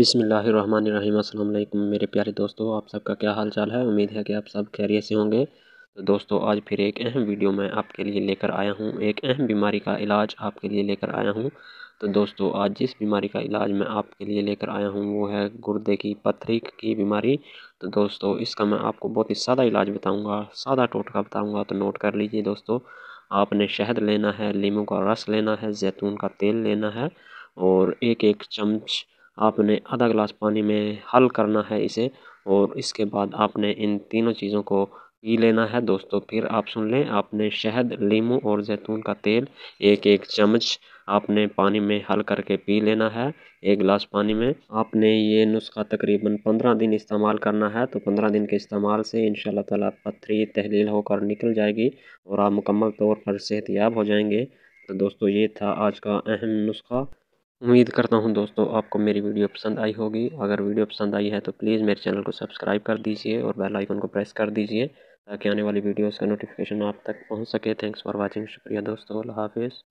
अस्सलाम वालेकुम मेरे प्यारे दोस्तों आप सबका क्या हाल चाल है उम्मीद है कि आप सब खैरियत से होंगे तो दोस्तों आज फिर एक अहम वीडियो मैं आपके लिए लेकर आया हूँ एक अहम बीमारी का इलाज आपके लिए लेकर आया हूँ तो दोस्तों आज जिस बीमारी का इलाज मैं आपके लिए लेकर आया हूँ वो है गुर्दे की पथरी की बीमारी तो दोस्तों इसका मैं आपको बहुत ही सादा इलाज बताऊँगा सादा टोटका बताऊँगा तो नोट कर लीजिए दोस्तों आपने शहद लेना है नींबू का रस लेना है जैतून का तेल लेना है और एक एक चम्मच आपने आधा गिलास पानी में हल करना है इसे और इसके बाद आपने इन तीनों चीज़ों को पी लेना है दोस्तों फिर आप सुन लें आपने शहद लीमू और जैतून का तेल एक एक चम्मच आपने पानी में हल करके पी लेना है एक गिलास पानी में आपने ये नुस्खा तकरीबन पंद्रह दिन इस्तेमाल करना है तो पंद्रह दिन के इस्तेमाल से इन ताला पथरी तहलील होकर निकल जाएगी और आप मुकम्मल तौर पर सेहतियाब हो जाएंगे तो दोस्तों ये था आज का अहम नुस्खा उम्मीद करता हूं दोस्तों आपको मेरी वीडियो पसंद आई होगी अगर वीडियो पसंद आई है तो प्लीज़ मेरे चैनल को सब्सक्राइब कर दीजिए और बेल आइकन को प्रेस कर दीजिए ताकि आने वाली वीडियोस का नोटिफिकेशन आप तक पहुंच सके थैंक्स फॉर वाचिंग शुक्रिया दोस्तों हाफिज़